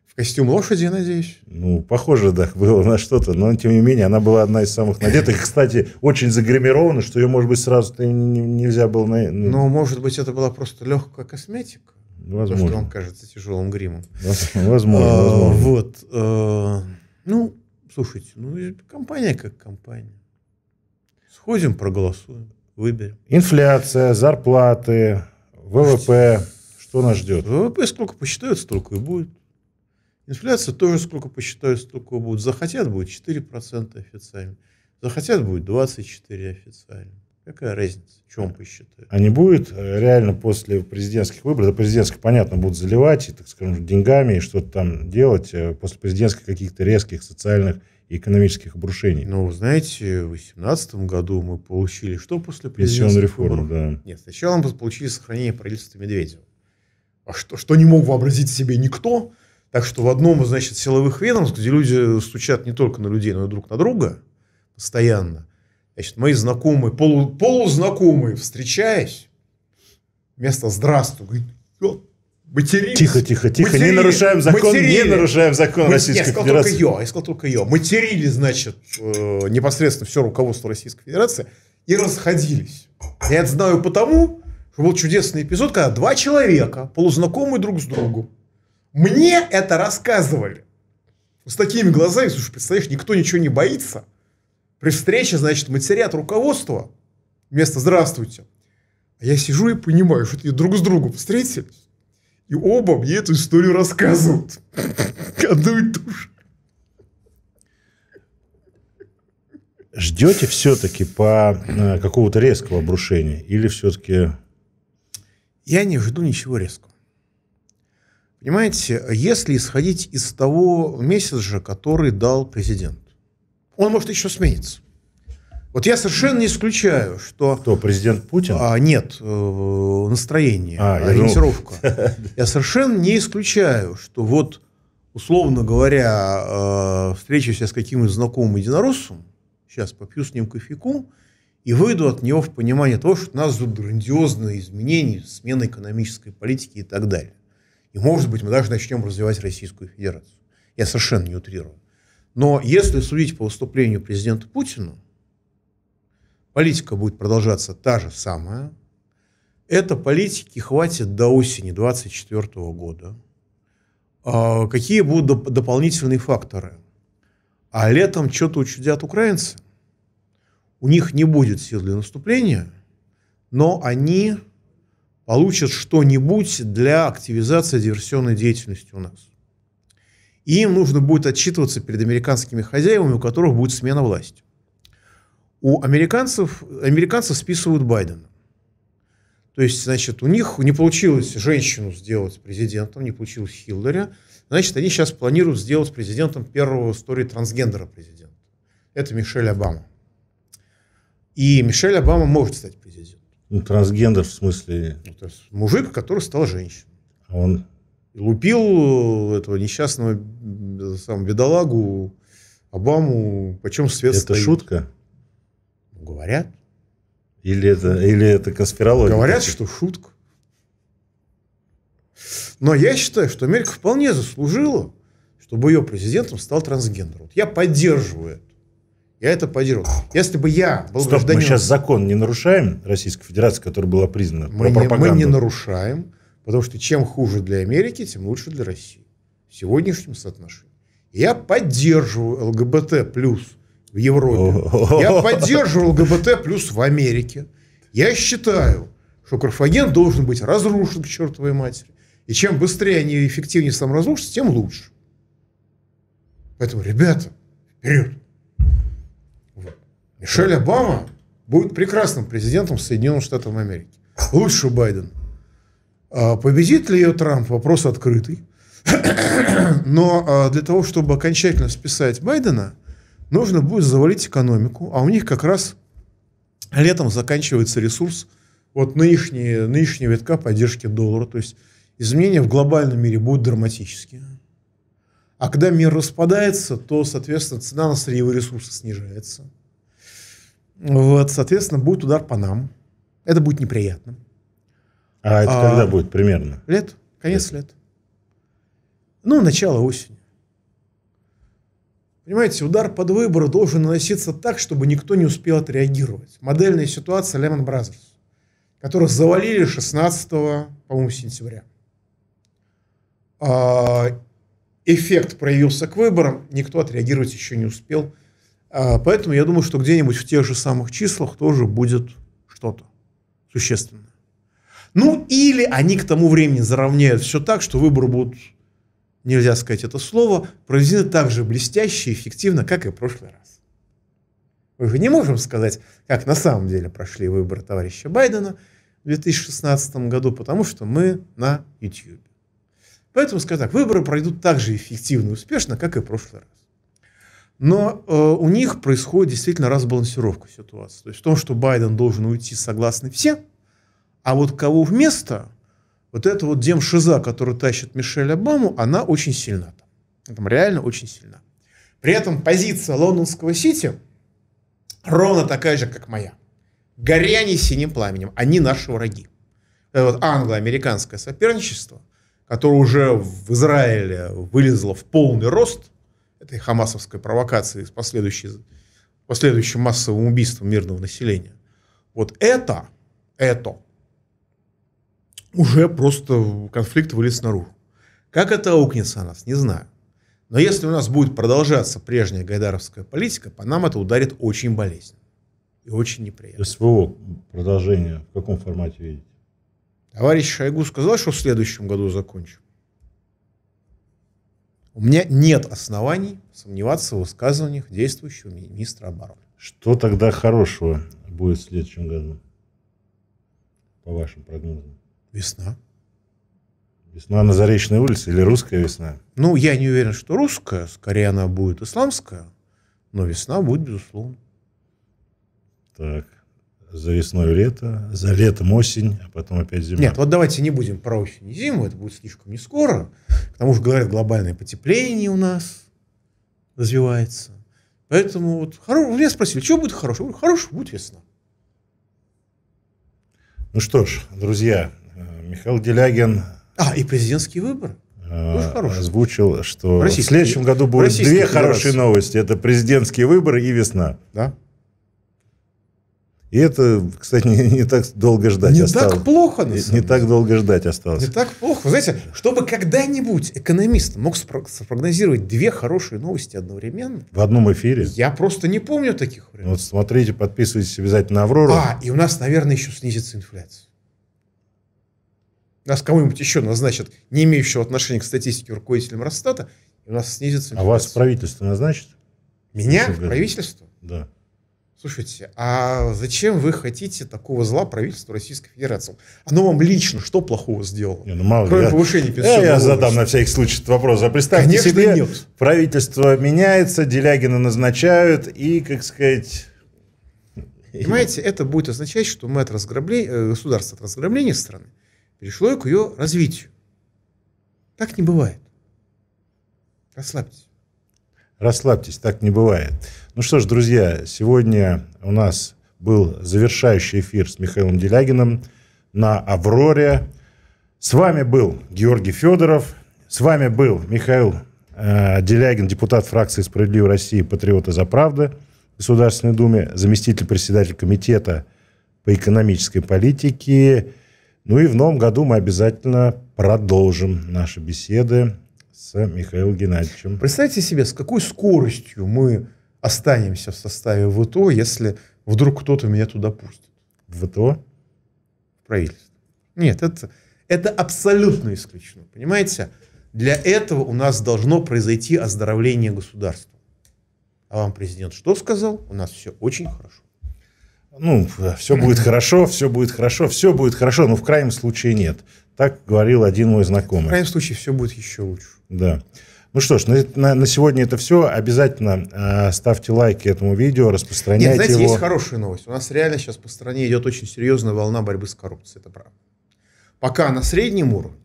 в Костюм лошади, надеюсь? Ну, похоже, да, было на что-то. Но, тем не менее, она была одна из самых надетых. Кстати, очень загримирована, что ее, может быть, сразу нельзя было... На... Ну, ну, может быть, это была просто легкая косметика. Возможно. То, что вам кажется тяжелым гримом. Возможно, а, возможно. Вот. Э, ну, слушайте, ну компания как компания. Сходим, проголосуем, выберем. Инфляция, зарплаты, ВВП, что нас ждет? ВВП сколько посчитают, столько и будет. Инфляция тоже сколько посчитают, столько и будет. Захотят, будет 4% официально. Захотят, будет 24% официально. Какая разница, чем посчитают? А не будет э, реально после президентских выборов, да президентских, понятно, будут заливать, и, так скажем, деньгами, и что-то там делать, э, после президентских каких-то резких социальных и экономических обрушений? Ну, вы знаете, в 2018 году мы получили что после президентских реформу, выборов? да. Нет, сначала мы получили сохранение правительства Медведева. А что, что не мог вообразить себе никто, так что в одном, из значит, силовых ведомств, где люди стучат не только на людей, но и друг на друга постоянно – Значит, мои знакомые, полу, полузнакомые, встречаясь, вместо «здравствуй», говорит, Матерились. Тихо, тихо, тихо. Материли. Не нарушаем закон, материли. не нарушаем закон Мы, Российской я сказал Федерации. Только ее, я сказал только я. Материли, значит, э, непосредственно все руководство Российской Федерации и расходились. Я это знаю потому, что был чудесный эпизод, когда два человека, полузнакомые друг с другом, мне это рассказывали. С такими глазами, слушай, представляешь, никто ничего не боится. При встрече, значит, матерят руководство вместо «здравствуйте». А я сижу и понимаю, что они друг с другом встретились, и оба мне эту историю рассказывают. Одну и ту же. Ждете все-таки по э, какого-то резкого обрушения? Или все-таки... Я не жду ничего резкого. Понимаете, если исходить из того месседжа, который дал президент, он может еще смениться. Вот я совершенно не исключаю, что... Кто, президент Путин? А, нет, э, настроение, а, ориентировка. Я, совершенно не исключаю, что вот, условно говоря, э, встречусь я с каким-нибудь знакомым единороссом, сейчас попью с ним кофейку и выйду от него в понимание того, что нас ждут грандиозные изменения, смена экономической политики и так далее. И, может быть, мы даже начнем развивать Российскую Федерацию. Я совершенно не утрирую. Но если судить по выступлению президента Путина, политика будет продолжаться та же самая. Это политики хватит до осени 2024 года. А, какие будут доп- дополнительные факторы? А летом что-то учудят украинцы. У них не будет сил для наступления, но они получат что-нибудь для активизации диверсионной деятельности у нас. И им нужно будет отчитываться перед американскими хозяевами, у которых будет смена власти. У американцев, американцев списывают Байдена. То есть, значит, у них не получилось женщину сделать президентом, не получилось Хиллари. Значит, они сейчас планируют сделать президентом первого в истории трансгендера президента. Это Мишель Обама. И Мишель Обама может стать президентом. Ну, трансгендер в смысле... Ну, то есть мужик, который стал женщиной. А он лупил э, этого несчастного э, сам бедолагу Обаму, почем свет это стоит. Это шутка? Ну, говорят. Или это, или это конспирология? Говорят, что шутка. Но я считаю, что Америка вполне заслужила, чтобы ее президентом стал трансгендер. Вот я поддерживаю это. Я это поддерживаю. Если бы я был Стоп, гражданином... мы сейчас закон не нарушаем Российской Федерации, который была признана мы про не, пропаганду? Мы не нарушаем. Потому что чем хуже для Америки, тем лучше для России. В сегодняшнем соотношении. Я поддерживаю ЛГБТ плюс в Европе. Я поддерживаю ЛГБТ плюс в Америке. Я считаю, что Карфаген должен быть разрушен к чертовой матери. И чем быстрее они эффективнее сам разрушатся, тем лучше. Поэтому, ребята, вперед! Мишель Обама будет прекрасным президентом Соединенных Штатов Америки. Лучше Байдена. А победит ли ее Трамп? Вопрос открытый. Но а, для того, чтобы окончательно списать Байдена, нужно будет завалить экономику, а у них как раз летом заканчивается ресурс вот нынешние, нынешнего витка поддержки доллара. То есть изменения в глобальном мире будут драматические. А когда мир распадается, то, соответственно, цена на сырьевые ресурсы снижается. Вот, соответственно, будет удар по нам. Это будет неприятно. А это а, когда будет примерно? Лет, конец лет. лет. Ну, начало осени. Понимаете, удар под выборы должен наноситься так, чтобы никто не успел отреагировать. Модельная ситуация Лемон Бразерс, которых завалили 16, по-моему, сентября. А, эффект проявился к выборам, никто отреагировать еще не успел. А, поэтому я думаю, что где-нибудь в тех же самых числах тоже будет что-то существенное. Ну, или они к тому времени заровняют все так, что выборы будут, нельзя сказать это слово, проведены так же блестяще и эффективно, как и в прошлый раз. Мы же не можем сказать, как на самом деле прошли выборы товарища Байдена в 2016 году, потому что мы на YouTube. Поэтому, скажем так, выборы пройдут так же эффективно и успешно, как и в прошлый раз. Но э, у них происходит действительно разбалансировка ситуации. То есть в том, что Байден должен уйти согласны все – а вот кого вместо, вот эта вот демшиза, которую тащит Мишель Обаму, она очень сильна. Там, там реально очень сильна. При этом позиция лондонского Сити ровно такая же, как моя. Горяне синим пламенем. Они наши враги. Это вот англо-американское соперничество, которое уже в Израиле вылезло в полный рост этой хамасовской провокации с последующим последующим массовым убийством мирного населения. Вот это, это уже просто конфликт вылез наружу. Как это аукнется о нас, не знаю. Но если у нас будет продолжаться прежняя гайдаровская политика, по нам это ударит очень болезненно и очень неприятно. СВО продолжение в каком формате видите? Товарищ Шойгу сказал, что в следующем году закончим. У меня нет оснований сомневаться в высказываниях действующего министра обороны. Что тогда хорошего будет в следующем году, по вашим прогнозам? Весна. Весна на Заречной улице или русская весна? Ну, я не уверен, что русская. Скорее, она будет исламская. Но весна будет, безусловно. Так. За весной лето, за летом осень, а потом опять зима. Нет, вот давайте не будем про осень и зиму, это будет слишком не скоро. К тому же, говорят, глобальное потепление у нас развивается. Поэтому вот хоро... меня спросили, что будет хорошего? Хорошего будет весна. Ну что ж, друзья, Э, Михаил Делягин... А, и президентский выбор. Э, Тоже озвучил, что Российский, в следующем году будет две Федерация. хорошие новости. Это президентские выборы и весна. Да. И это, кстати, не, не так долго ждать не осталось. Не так плохо, на самом Не так долго ждать осталось. Не так плохо. Вы знаете, чтобы когда-нибудь экономист мог спрогнозировать две хорошие новости одновременно... В одном эфире? Я просто не помню таких времен. Вот смотрите, подписывайтесь обязательно на «Аврору». А, и у нас, наверное, еще снизится инфляция нас кому-нибудь еще назначат, не имеющего отношения к статистике руководителем Росстата, и у нас снизится А вас правительство назначит? Меня? правительство? Да. Слушайте, а зачем вы хотите такого зла правительству Российской Федерации? Оно вам лично что плохого сделало? Не, ну, мало Кроме я, повышения э, пенсионного Я, я задам на всякий случай этот вопрос. А представьте Конечно, себе, нет. правительство меняется, Делягина назначают и, как сказать... Понимаете, это будет означать, что мы от разграбления, э, государство от разграбления страны перешло к ее развитию. Так не бывает. Расслабьтесь. Расслабьтесь, так не бывает. Ну что ж, друзья, сегодня у нас был завершающий эфир с Михаилом Делягиным на «Авроре». С вами был Георгий Федоров, с вами был Михаил э, Делягин, депутат фракции «Справедливой России. Патриота за правду» в Государственной Думе, заместитель председателя комитета по экономической политике ну и в новом году мы обязательно продолжим наши беседы с Михаилом Геннадьевичем. Представьте себе, с какой скоростью мы останемся в составе ВТО, если вдруг кто-то меня туда пустит. ВТО? Правительство. Нет, это, это абсолютно исключено. Понимаете? Для этого у нас должно произойти оздоровление государства. А вам президент что сказал? У нас все очень хорошо ну, все будет хорошо, все будет хорошо, все будет хорошо, но в крайнем случае нет. Так говорил один мой знакомый. В крайнем случае все будет еще лучше. Да. Ну что ж, на, на, на сегодня это все. Обязательно э, ставьте лайки этому видео, распространяйте Нет, знаете, его. есть хорошая новость. У нас реально сейчас по стране идет очень серьезная волна борьбы с коррупцией, это правда. Пока на среднем уровне,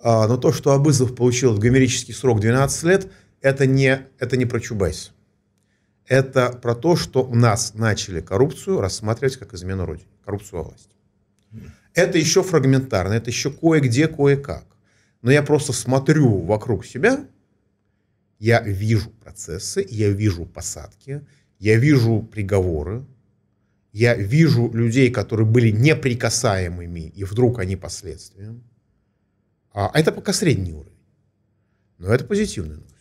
а, но то, что Абызов получил гомерический срок 12 лет, это не, это не про Чубайса это про то, что у нас начали коррупцию рассматривать как измену Родине, коррупцию власти. Это еще фрагментарно, это еще кое-где, кое-как. Но я просто смотрю вокруг себя, я вижу процессы, я вижу посадки, я вижу приговоры, я вижу людей, которые были неприкасаемыми, и вдруг они последствием. А, а это пока средний уровень. Но это позитивный. новость.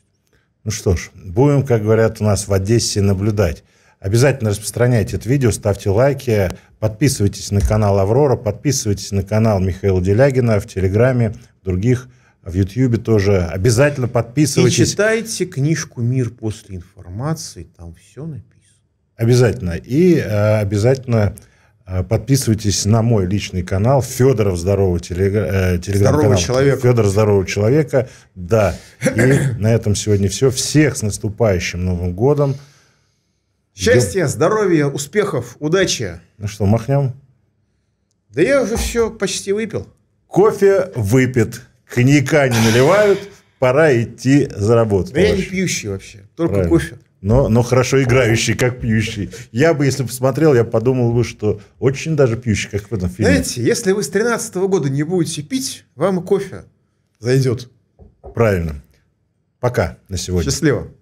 Ну что ж, будем, как говорят у нас в Одессе, наблюдать. Обязательно распространяйте это видео, ставьте лайки, подписывайтесь на канал Аврора, подписывайтесь на канал Михаила Делягина в Телеграме, в других, в Ютьюбе тоже. Обязательно подписывайтесь. И читайте книжку «Мир после информации», там все написано. Обязательно. И э, обязательно Э, подписывайтесь на мой личный канал Федоров Здорового телег... Э, телеграм-канал. Здорового человека. Федор Здорового человека. Да. И на этом сегодня все. Всех с наступающим Новым годом. Счастья, Идем. здоровья, успехов, удачи. Ну что, махнем? Да я уже все почти выпил. Кофе выпит, коньяка не наливают, пора идти заработать. Да я не пьющий вообще, только Правильно. кофе но, но хорошо играющий, как пьющий. Я бы, если бы смотрел, я подумал бы, что очень даже пьющий, как в этом фильме. Знаете, если вы с 13 -го года не будете пить, вам и кофе зайдет. Правильно. Пока на сегодня. Счастливо.